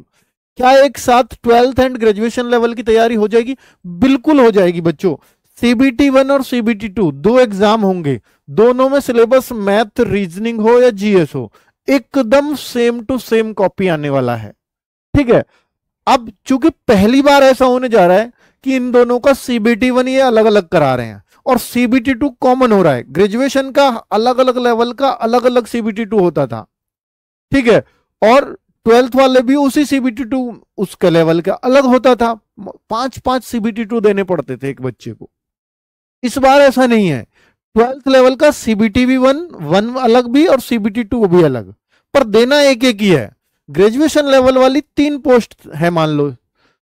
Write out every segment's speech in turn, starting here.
क्या एक साथ ट्वेल्थ एंड ग्रेजुएशन लेवल की तैयारी हो जाएगी बिल्कुल हो जाएगी बच्चों सीबीटी वन और सीबीटी टू दो एग्जाम होंगे दोनों में सिलेबस मैथ रीजनिंग हो या जीएस हो एकदम सेम टू सेम कॉपी आने वाला है ठीक है अब चूंकि पहली बार ऐसा होने जा रहा है कि इन दोनों का सीबीटी वन ये अलग अलग करा रहे हैं और सीबीटी टू कॉमन हो रहा है ग्रेजुएशन का अलग अलग लेवल का अलग अलग सीबीटी टू होता था ठीक है और ट्वेल्थ वाले भी उसी सीबीटी टू उसके लेवल का अलग होता था पांच पांच सीबीटी टू देने पड़ते थे एक बच्चे को इस बार ऐसा नहीं है ट्वेल्थ लेवल का सीबीटी भी वन वन अलग भी और सीबीटी टू भी अलग पर देना एक एक ही है ग्रेजुएशन लेवल वाली तीन पोस्ट है मान लो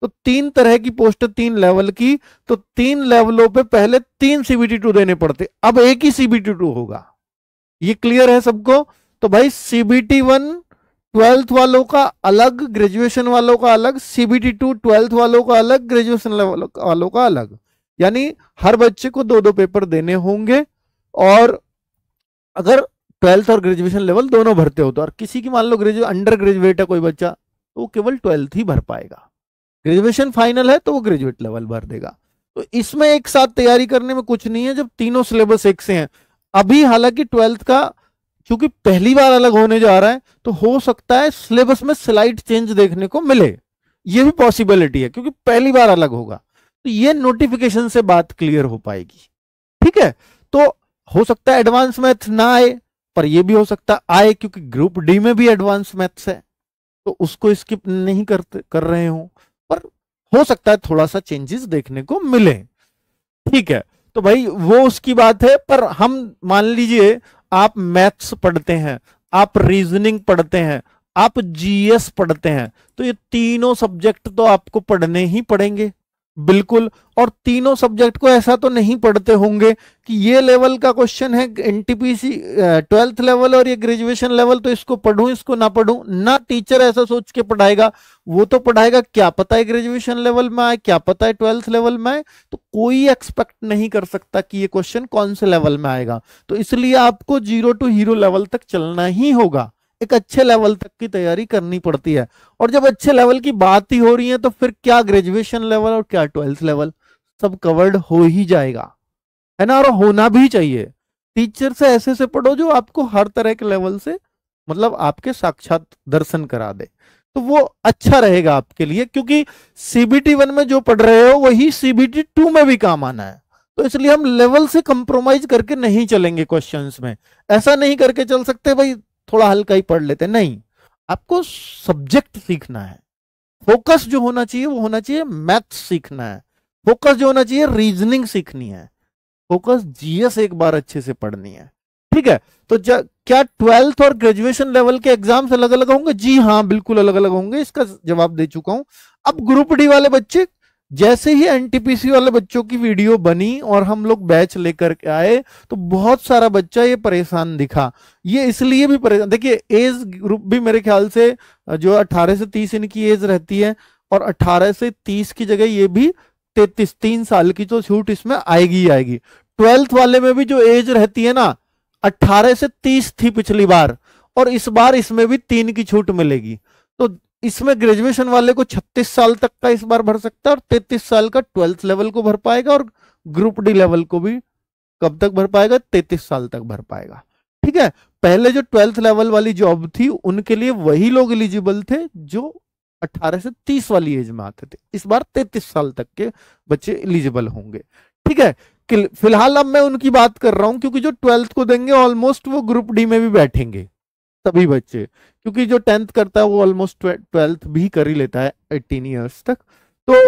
तो तीन तरह की पोस्ट तीन लेवल की तो तीन लेवलों पे पहले तीन सीबीटी टू देने पड़ते अब एक ही सीबीटी टू होगा ये क्लियर है सबको तो भाई सीबीटी वन ट्वेल्थ वालों का अलग ग्रेजुएशन वालों का अलग सीबीटी टू ट्वेल्थ वालों का अलग ग्रेजुएशन वालों का अलग यानी हर बच्चे को दो दो पेपर देने होंगे और अगर ट्वेल्थ और ग्रेजुएशन लेवल दोनों भरते हो तो और किसी की मान लो ग्रेजुए अंडर ग्रेजुएट है कोई बच्चा तो वो केवल ट्वेल्थ ही भर पाएगा ग्रेजुएशन फाइनल है तो वो ग्रेजुएट लेवल भर देगा तो इसमें एक साथ तैयारी करने में कुछ नहीं है जब तीनों सिलेबस एक से हैं अभी हालांकि ट्वेल्थ का क्योंकि पहली बार अलग होने जा रहा है तो हो सकता है सिलेबस में स्लाइड चेंज देखने को मिले ये भी पॉसिबिलिटी है क्योंकि पहली बार अलग होगा तो ये नोटिफिकेशन से बात क्लियर हो पाएगी ठीक है तो हो सकता है एडवांस मैथ ना आए पर यह भी हो सकता है आए क्योंकि ग्रुप डी में भी एडवांस मैथ्स है तो उसको स्किप नहीं करते कर रहे हो पर हो सकता है थोड़ा सा चेंजेस देखने को मिले ठीक है तो भाई वो उसकी बात है पर हम मान लीजिए आप मैथ्स पढ़ते हैं आप रीजनिंग पढ़ते हैं आप जीएस पढ़ते हैं तो ये तीनों सब्जेक्ट तो आपको पढ़ने ही पड़ेंगे बिल्कुल और तीनों सब्जेक्ट को ऐसा तो नहीं पढ़ते होंगे कि ये लेवल का क्वेश्चन है एनटीपीसी ट्वेल्थ लेवल और ये ग्रेजुएशन लेवल तो इसको पढ़ूं इसको ना पढ़ूं ना टीचर ऐसा सोच के पढ़ाएगा वो तो पढ़ाएगा क्या पता है ग्रेजुएशन लेवल में आए क्या पता है ट्वेल्थ लेवल में आए तो कोई एक्सपेक्ट नहीं कर सकता कि ये क्वेश्चन कौन से लेवल में आएगा तो इसलिए आपको जीरो टू हीरो लेवल तक चलना ही होगा एक अच्छे लेवल तक की तैयारी करनी पड़ती है और जब अच्छे लेवल की बात ही हो रही है तो फिर क्या ग्रेजुएशन लेवल और क्या ट्वेल्थ लेवल सब कवर्ड हो ही जाएगा है ना और होना भी चाहिए टीचर से ऐसे से पढ़ो जो आपको हर तरह के लेवल से मतलब आपके साक्षात दर्शन करा दे तो वो अच्छा रहेगा आपके लिए क्योंकि सीबीटी वन में जो पढ़ रहे हो वही सीबीटी टू में भी काम आना है तो इसलिए हम लेवल से कंप्रोमाइज करके नहीं चलेंगे क्वेश्चंस में ऐसा नहीं करके चल सकते भाई थोड़ा हल्का ही पढ़ लेते नहीं आपको सब्जेक्ट सीखना है फोकस जो होना चाहिए वो होना चाहिए मैथ्स सीखना है फोकस जो होना चाहिए रीजनिंग सीखनी है फोकस जीएस एक बार अच्छे से पढ़नी है ठीक है तो क्या ट्वेल्थ और ग्रेजुएशन लेवल के एग्जाम्स अलग अलग होंगे जी हाँ बिल्कुल अलग अलग होंगे इसका जवाब दे चुका हूं अब ग्रुप डी वाले बच्चे जैसे ही एनटीपीसी वाले बच्चों की वीडियो बनी और हम लोग बैच लेकर के आए तो बहुत सारा बच्चा ये परेशान दिखा ये इसलिए भी परेशान देखिए एज ग्रुप भी मेरे ख्याल से जो 18 से 30 इनकी एज रहती है और 18 से 30 की जगह ये भी तैतीस तीन साल की तो छूट इसमें आएगी ही आएगी ट्वेल्थ वाले में भी जो एज रहती है ना अट्ठारह से तीस थी पिछली बार और इस बार इसमें भी तीन की छूट मिलेगी तो इसमें ग्रेजुएशन वाले को 36 साल तक का इस बार भर सकता है और 33 साल का ट्वेल्थ लेवल को भर पाएगा और ग्रुप डी लेवल को भी कब तक भर पाएगा 33 साल तक भर पाएगा ठीक है पहले जो ट्वेल्थ लेवल वाली जॉब थी उनके लिए वही लोग एलिजिबल थे जो 18 से 30 वाली एज में आते थे इस बार 33 साल तक के बच्चे एलिजिबल होंगे ठीक है फिलहाल अब मैं उनकी बात कर रहा हूं क्योंकि जो ट्वेल्थ को देंगे ऑलमोस्ट वो ग्रुप डी में भी बैठेंगे तभी बच्चे क्योंकि जो टेंथ करता है वो ऑलमोस्ट ट्वेल्थ भी कर ही लेता है एटीन ईयर्स तक तो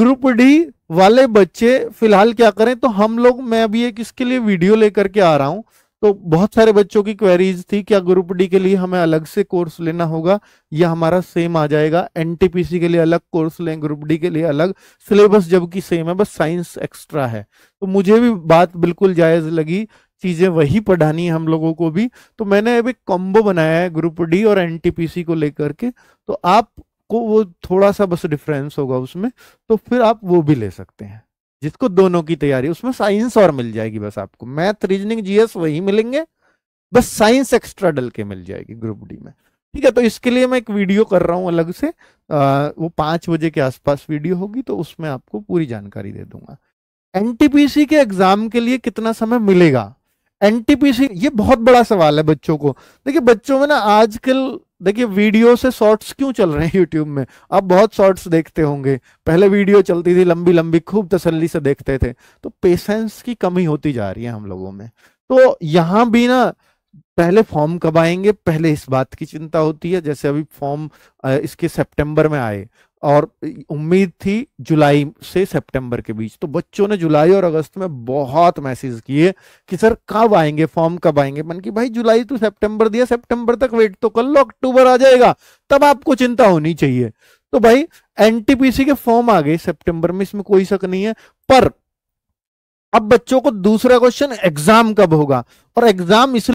ग्रुप डी वाले बच्चे फिलहाल क्या करें तो हम लोग मैं अभी एक इसके लिए वीडियो लेकर के आ रहा हूं तो बहुत सारे बच्चों की क्वेरीज थी क्या ग्रुप डी के लिए हमें अलग से कोर्स लेना होगा या हमारा सेम आ जाएगा एनटीपीसी के लिए अलग कोर्स लें ग्रुप डी के लिए अलग सिलेबस जबकि सेम है बस साइंस एक्स्ट्रा है तो मुझे भी बात बिल्कुल जायज लगी चीजें वही पढ़ानी है हम लोगों को भी तो मैंने अब एक कॉम्बो बनाया है ग्रुप डी और एनटीपीसी को लेकर के तो आप को वो थोड़ा सा बस डिफरेंस होगा उसमें तो फिर आप वो भी ले सकते हैं जिसको दोनों की तैयारी उसमें साइंस और मिल जाएगी बस आपको मैथ रीजनिंग जीएस वही मिलेंगे बस साइंस एक्स्ट्रा डल के मिल जाएगी ग्रुप डी में ठीक है तो इसके लिए मैं एक वीडियो कर रहा हूँ अलग से आ, वो पांच बजे के आसपास वीडियो होगी तो उसमें आपको पूरी जानकारी दे दूंगा एनटीपीसी के एग्जाम के लिए कितना समय मिलेगा एनटीपीसी ये बहुत बड़ा सवाल है बच्चों को देखिए बच्चों में ना आजकल देखिए वीडियो से शॉर्ट्स क्यों चल रहे हैं यूट्यूब में आप बहुत शॉर्ट्स देखते होंगे पहले वीडियो चलती थी लंबी लंबी खूब तसल्ली से देखते थे तो पेशेंस की कमी होती जा रही है हम लोगों में तो यहाँ भी ना पहले फॉर्म कब आएंगे पहले इस बात की चिंता होती है जैसे अभी फॉर्म इसके सितंबर में आए और उम्मीद थी जुलाई से सितंबर के बीच तो बच्चों ने जुलाई और अगस्त में बहुत मैसेज किए कि सर कब आएंगे फॉर्म कब आएंगे मन की भाई जुलाई तो सितंबर दिया सितंबर तक वेट तो कर लो अक्टूबर आ जाएगा तब आपको चिंता होनी चाहिए तो भाई एनटीपीसी के फॉर्म आ गए सेप्टेंबर में इसमें कोई शक नहीं है पर अब बच्चों को दूसरा क्वेश्चन एग्जाम कब होगा और एग्जाम इसलिए